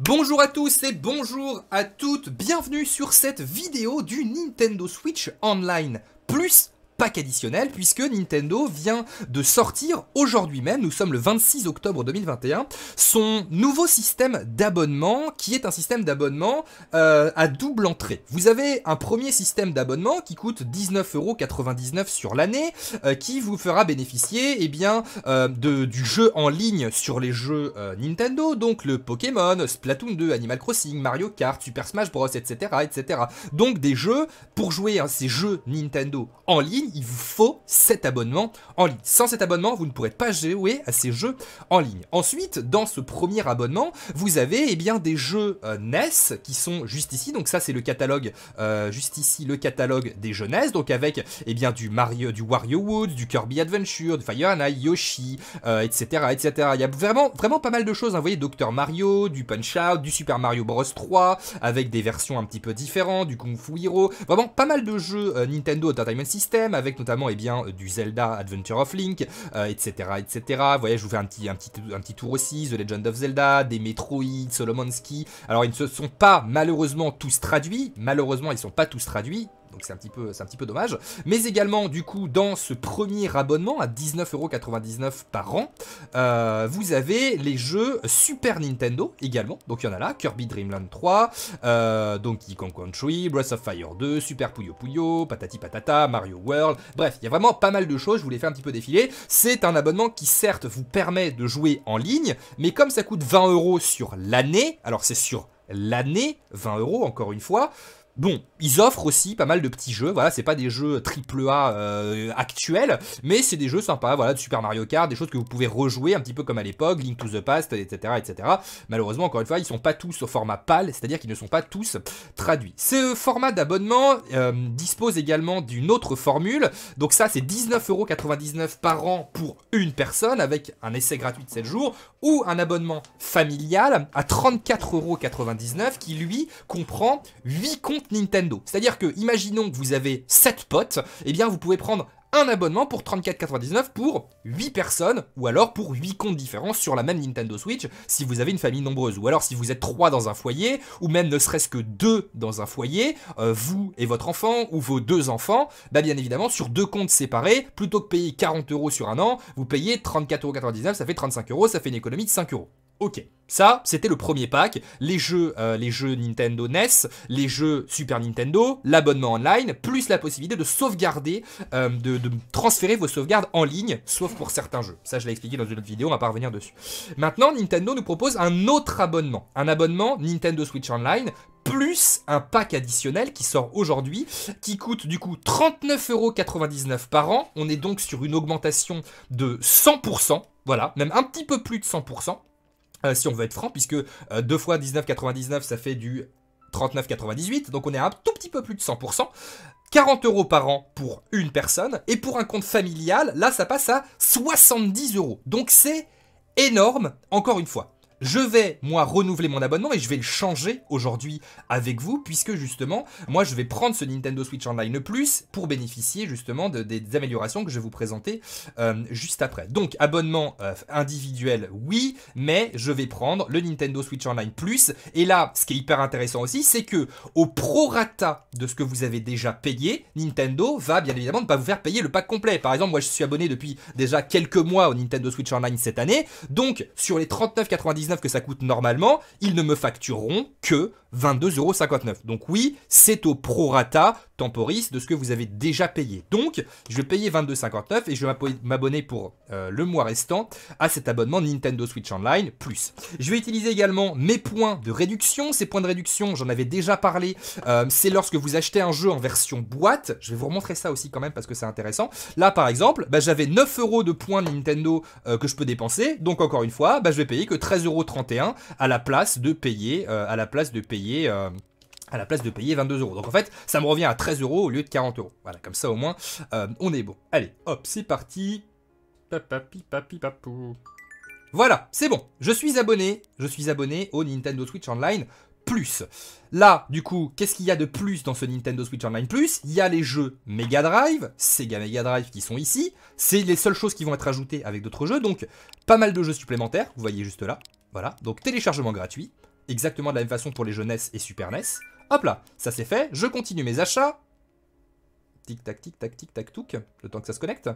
Bonjour à tous et bonjour à toutes, bienvenue sur cette vidéo du Nintendo Switch Online Plus pack additionnel puisque Nintendo vient de sortir aujourd'hui même, nous sommes le 26 octobre 2021, son nouveau système d'abonnement qui est un système d'abonnement euh, à double entrée. Vous avez un premier système d'abonnement qui coûte 19,99€ sur l'année euh, qui vous fera bénéficier eh bien, euh, de, du jeu en ligne sur les jeux Nintendo, donc le Pokémon, Splatoon 2, Animal Crossing, Mario Kart, Super Smash Bros, etc. etc. Donc des jeux pour jouer hein, ces jeux Nintendo en ligne il vous faut cet abonnement en ligne. Sans cet abonnement, vous ne pourrez pas jouer à ces jeux en ligne. Ensuite, dans ce premier abonnement, vous avez eh bien, des jeux euh, NES qui sont juste ici. Donc ça, c'est le catalogue, euh, juste ici, le catalogue des jeux NES. Donc avec eh bien, du Mario, du Wario Woods, du Kirby Adventure, du Fire and I, Yoshi, etc., euh, etc. Il y a vraiment, vraiment pas mal de choses. Hein. Vous voyez, Dr Mario, du Punch-Out, du Super Mario Bros 3, avec des versions un petit peu différentes, du Kung Fu Hero. Vraiment pas mal de jeux Nintendo Entertainment System, avec notamment eh bien, euh, du Zelda Adventure of Link, etc., euh, etc. voyez, je vous fais un petit, un, petit, tour aussi, The Legend of Zelda, des Metroid, Solomonski. Alors, ils ne se sont pas malheureusement tous traduits, malheureusement, ils ne sont pas tous traduits, donc c'est un, petit peu, dommage. Mais également, du coup, dans ce premier abonnement à 19,99€ par an, euh, vous avez les jeux Super Nintendo également, donc il y en a là, Kirby Dream Land 3, euh, Donkey Kong Country, Breath of Fire 2, Super Puyo Puyo, Patati Patata, Mario World, bref, il y a vraiment pas mal de choses, je vous les fais un petit peu défiler. C'est un abonnement qui certes vous permet de jouer en ligne, mais comme ça coûte 20€ sur l'année, alors c'est sur l'année, 20€ encore une fois, Bon, ils offrent aussi pas mal de petits jeux, voilà, c'est pas des jeux triple A euh, actuels, mais c'est des jeux sympas, voilà, de Super Mario Kart, des choses que vous pouvez rejouer un petit peu comme à l'époque, Link to the Past, etc., etc. Malheureusement, encore une fois, ils sont pas tous au format PAL, c'est-à-dire qu'ils ne sont pas tous traduits. Ce format d'abonnement euh, dispose également d'une autre formule, donc ça c'est 19,99€ par an pour une personne, avec un essai gratuit de 7 jours, ou un abonnement familial à 34,99€ qui lui comprend 8 comptes Nintendo. C'est-à-dire que, imaginons que vous avez 7 potes, eh bien vous pouvez prendre un abonnement pour 34,99 pour 8 personnes ou alors pour 8 comptes différents sur la même Nintendo Switch si vous avez une famille nombreuse ou alors si vous êtes 3 dans un foyer ou même ne serait-ce que 2 dans un foyer, euh, vous et votre enfant ou vos deux enfants, bah bien évidemment sur deux comptes séparés, plutôt que payer 40 euros sur un an, vous payez 34,99 ça fait 35 euros, ça fait une économie de 5 euros. Ok. Ça, c'était le premier pack. Les jeux, euh, les jeux Nintendo NES, les jeux Super Nintendo, l'abonnement online, plus la possibilité de sauvegarder, euh, de, de, transférer vos sauvegardes en ligne, sauf pour certains jeux. Ça, je l'ai expliqué dans une autre vidéo, on va pas revenir dessus. Maintenant, Nintendo nous propose un autre abonnement. Un abonnement Nintendo Switch Online, plus un pack additionnel qui sort aujourd'hui, qui coûte du coup 39,99€ par an. On est donc sur une augmentation de 100%, voilà, même un petit peu plus de 100%. Euh, si on veut être franc, puisque 2 euh, fois 19,99, ça fait du 39,98, donc on est à un tout petit peu plus de 100%. 40 euros par an pour une personne, et pour un compte familial, là, ça passe à 70 euros. Donc c'est énorme, encore une fois. Je vais, moi, renouveler mon abonnement et je vais le changer aujourd'hui avec vous, puisque justement, moi, je vais prendre ce Nintendo Switch Online Plus pour bénéficier justement des, améliorations que je vais vous présenter euh, juste après. Donc, abonnement euh, individuel, oui, mais je vais prendre le Nintendo Switch Online Plus. Et là, ce qui est hyper intéressant aussi, c'est que au prorata de ce que vous avez déjà payé, Nintendo va bien évidemment ne pas vous faire payer le pack complet. Par exemple, moi, je suis abonné depuis déjà quelques mois au Nintendo Switch Online cette année, donc sur les 39,99 que ça coûte normalement, ils ne me factureront que 22,59€. Donc oui, c'est au prorata temporis de ce que vous avez déjà payé. Donc, je vais payer 22,59€ et je vais m'abonner pour euh, le mois restant à cet abonnement Nintendo Switch Online Plus. Je vais utiliser également mes points de réduction. Ces points de réduction, j'en avais déjà parlé. Euh, c'est lorsque vous achetez un jeu en version boîte. Je vais vous remontrer ça aussi quand même parce que c'est intéressant. Là, par exemple, bah, j'avais 9€ de points Nintendo euh, que je peux dépenser. Donc, encore une fois, bah, je vais payer que 13,31€ à la place de payer, à la place de payer euh, à la place de payer 22 euros. Donc en fait, ça me revient à 13 euros au lieu de 40 euros. Voilà, comme ça au moins, euh, on est bon. Allez, hop, c'est parti. Papapi, papi, papou. Voilà, c'est bon. Je suis abonné. Je suis abonné au Nintendo Switch Online Plus. Là, du coup, qu'est-ce qu'il y a de plus dans ce Nintendo Switch Online Plus Il y a les jeux Mega Drive, Sega Mega Drive qui sont ici. C'est les seules choses qui vont être ajoutées avec d'autres jeux. Donc, pas mal de jeux supplémentaires. Vous voyez juste là. Voilà, donc téléchargement gratuit exactement de la même façon pour les jeunesses et Super NES. Hop là, ça c'est fait, je continue mes achats. Tic tac tic tac tic tac touc, le temps que ça se connecte.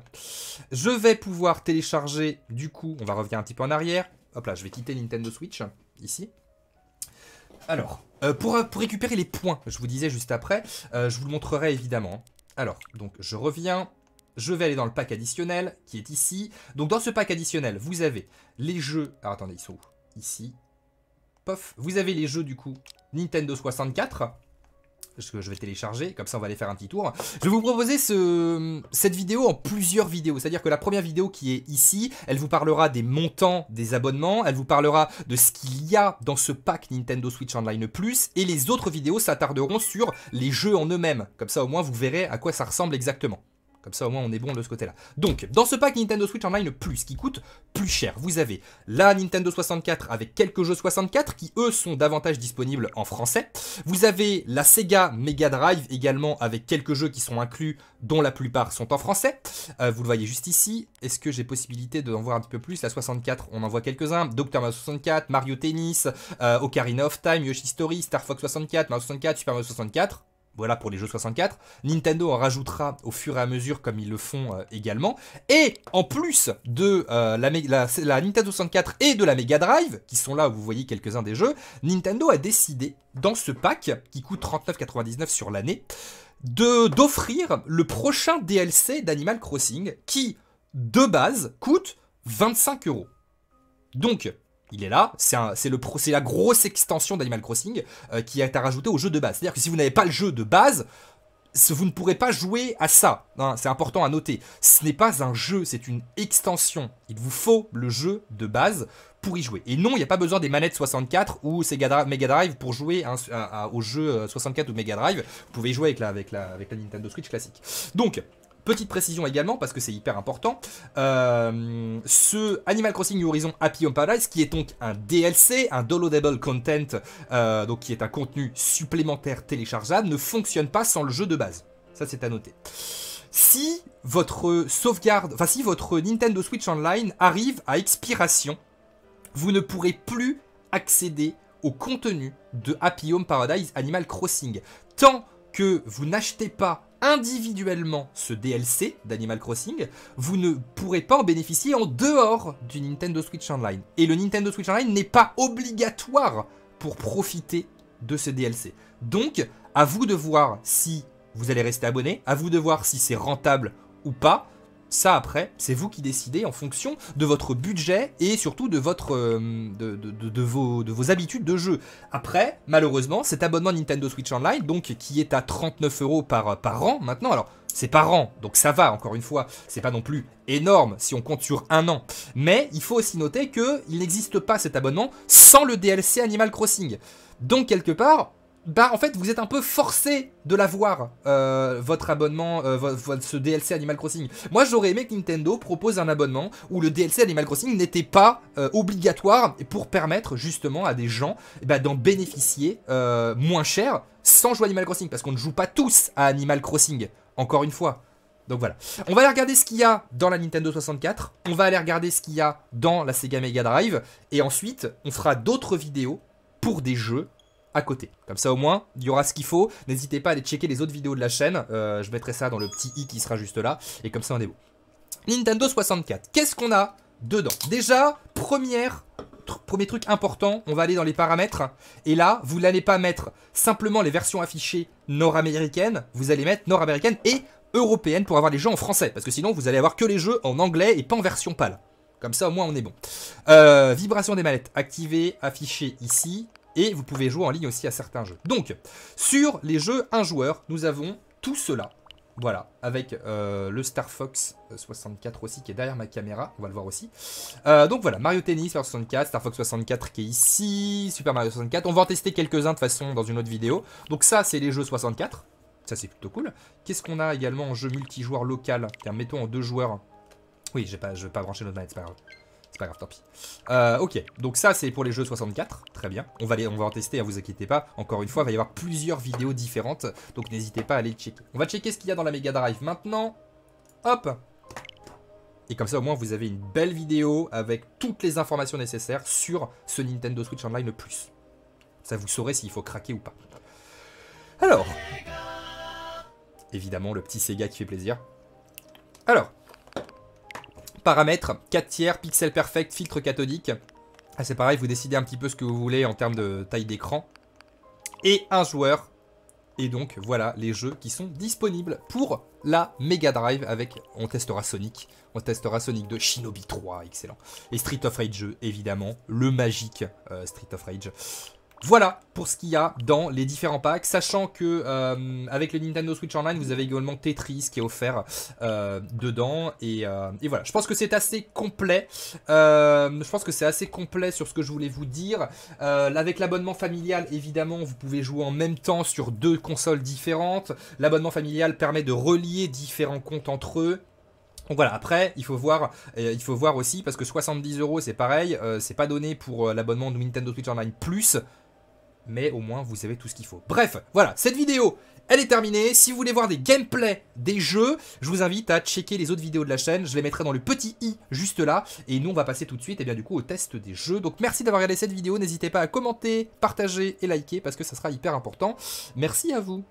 Je vais pouvoir télécharger, du coup, on va revenir un petit peu en arrière. Hop là, je vais quitter Nintendo Switch, ici. Alors, euh, euh, pour, récupérer les points, je vous disais juste après, euh, je vous le montrerai évidemment. Hein. Alors, donc je reviens, je vais aller dans le pack additionnel qui est ici. Donc dans ce pack additionnel, vous avez les jeux... Alors attendez, ils sont où Ici, vous avez les jeux du coup Nintendo 64 que je vais télécharger, comme ça on va aller faire un petit tour. Je vais vous proposer cette vidéo en plusieurs vidéos, c'est-à-dire que la première vidéo qui est ici, elle vous parlera des montants des abonnements, elle vous parlera de ce qu'il y a dans ce pack Nintendo Switch Online Plus, et les autres vidéos s'attarderont sur les jeux en eux-mêmes, comme ça au moins vous verrez à quoi ça ressemble exactement. Comme ça, au moins, on est bon de ce côté-là. Donc, dans ce pack Nintendo Switch Online Plus, qui coûte plus cher, vous avez la Nintendo 64 avec quelques jeux 64 qui, eux, sont davantage disponibles en français. Vous avez la Sega Mega Drive également avec quelques jeux qui sont inclus, dont la plupart sont en français. Euh, vous le voyez juste ici. Est-ce que j'ai possibilité d'en voir un petit peu plus La 64, on en voit quelques-uns. Doctor Mario 64, Mario Tennis, euh, Ocarina of Time, Yoshi Story, Star Fox 64, Mario 64, Super Mario 64. Voilà pour les jeux 64. Nintendo en rajoutera au fur et à mesure comme ils le font euh, également. Et en plus de euh, la, Nintendo 64 et de la Mega Drive, qui sont là où vous voyez quelques-uns des jeux, Nintendo a décidé dans ce pack, qui coûte 39,99 sur l'année, d'offrir le prochain DLC d'Animal Crossing qui, de base, coûte 25 euros. Donc, il est là, c'est la grosse extension d'Animal Crossing euh, qui a été rajoutée au jeu de base. C'est-à-dire que si vous n'avez pas le jeu de base, vous ne pourrez pas jouer à ça. Hein, c'est important à noter. Ce n'est pas un jeu, c'est une extension. Il vous faut le jeu de base pour y jouer. Et non, il n'y a pas besoin des manettes 64 ou Sega Mega Drive pour jouer au jeu 64 euh, ou Mega Drive. Vous pouvez y jouer avec avec la, avec la Nintendo Switch classique. Donc, Petite précision également, parce que c'est hyper important, euh, ce Animal Crossing Horizon Happy Home Paradise, qui est donc un DLC, un downloadable content, euh, donc qui est un contenu supplémentaire téléchargeable, ne fonctionne pas sans le jeu de base. Ça, c'est à noter si votre sauvegarde, enfin si votre Nintendo Switch Online arrive à expiration, vous ne pourrez plus accéder au contenu de Happy Home Paradise Animal Crossing tant que vous n'achetez pas individuellement ce DLC d'Animal Crossing, vous ne pourrez pas en bénéficier en dehors du Nintendo Switch Online. Et le Nintendo Switch Online n'est pas obligatoire pour profiter de ce DLC. Donc, à vous de voir si vous allez rester abonné, à vous de voir si c'est rentable ou pas. Ça après, c'est vous qui décidez en fonction de votre budget et surtout de, votre, euh, de, de, vos, habitudes de jeu. Après, malheureusement, cet abonnement Nintendo Switch Online, donc qui est à 39 euros par, par an maintenant, alors c'est par an, donc ça va, encore une fois, c'est pas non plus énorme si on compte sur un an. Mais il faut aussi noter qu'il n'existe pas cet abonnement sans le DLC Animal Crossing. Donc quelque part, bah en fait vous êtes un peu forcé de l'avoir euh, votre abonnement euh, ce DLC Animal Crossing. Moi j'aurais aimé que Nintendo propose un abonnement où le DLC Animal Crossing n'était pas euh, obligatoire pour permettre justement à des gens eh ben, d'en bénéficier moins cher sans jouer Animal Crossing parce qu'on ne joue pas tous à Animal Crossing encore une fois. Donc voilà. On va aller regarder ce qu'il y a dans la Nintendo 64. On va aller regarder ce qu'il y a dans la Sega Mega Drive. Et ensuite, on fera d'autres vidéos pour des jeux à côté. Comme ça au moins, il y aura ce qu'il faut. N'hésitez pas à aller checker les autres vidéos de la chaîne. Euh, je mettrai ça dans le petit i qui sera juste là. Et comme ça on est bon. Nintendo 64. Qu'est-ce qu'on a dedans Déjà, première premier truc important, on va aller dans les paramètres. Et là, vous n'allez pas mettre simplement les versions affichées nord-américaines, vous allez mettre nord-américaines et européennes pour avoir les jeux en français. Parce que sinon, vous allez avoir que les jeux en anglais et pas en version pâle Comme ça, au moins, on est bon. Euh, vibration des mallettes activée, affiché ici et vous pouvez jouer en ligne aussi à certains jeux. Donc, sur les jeux un joueur, nous avons tout cela. Voilà, avec euh, le Star Fox 64 euh, aussi qui est derrière ma caméra, on va le voir aussi. Euh, donc voilà, Mario Tennis 64, Star Fox 64 qui est ici, Super Mario 64. On va en tester quelques-uns de façon dans une autre vidéo. Donc ça, c'est les jeux 64. Ça, c'est plutôt cool. Qu'est-ce qu'on a également en jeu multijoueur local Tiens, mettons en deux joueurs. Oui, pas, je vais pas brancher notre manette, pas grave, tant pis. Euh, ok, donc ça c'est pour les jeux 64, très bien. On va, aller on va en tester, à hein, vous inquiétez pas. Encore une fois, il va y avoir plusieurs vidéos différentes, donc n'hésitez pas à aller checker. On va checker ce qu'il y a dans la Mega Drive maintenant. Hop et comme ça, au moins, vous avez une belle vidéo avec toutes les informations nécessaires sur ce Nintendo Switch Online Plus. Ça, vous saurez s'il faut craquer ou pas. Alors, évidemment, le petit Sega qui fait plaisir. Alors, paramètres, 4 tiers, pixel perfect, filtre cathodique. Ah, c'est pareil, vous décidez un petit peu ce que vous voulez en termes de taille d'écran. Et un joueur. Et donc voilà les jeux qui sont disponibles pour la Mega Drive avec, on testera Sonic, on testera Sonic 2, Shinobi 3, excellent. Et Street of Rage, évidemment, le magique euh, Street of Rage. Voilà pour ce qu'il y a dans les différents packs, sachant que euh, avec le Nintendo Switch Online, vous avez également Tetris qui est offert euh, dedans. Euh, et, voilà, je pense que c'est assez complet. je pense que c'est assez complet sur ce que je voulais vous dire. avec l'abonnement familial, évidemment, vous pouvez jouer en même temps sur deux consoles différentes. L'abonnement familial permet de relier différents comptes entre eux. Donc voilà, après, il faut voir, il faut voir aussi, parce que 70 euros, c'est pareil, c'est pas donné pour l'abonnement de Nintendo Switch Online Plus, mais au moins vous avez tout ce qu'il faut. Bref, voilà, cette vidéo elle est terminée. Si vous voulez voir des gameplays des jeux, je vous invite à checker les autres vidéos de la chaîne. Je les mettrai dans le petit i juste là. Et nous, on va passer tout de suite et eh bien, du coup, au test des jeux. Donc, merci d'avoir regardé cette vidéo. N'hésitez pas à commenter, partager et liker parce que ça sera hyper important. Merci à vous.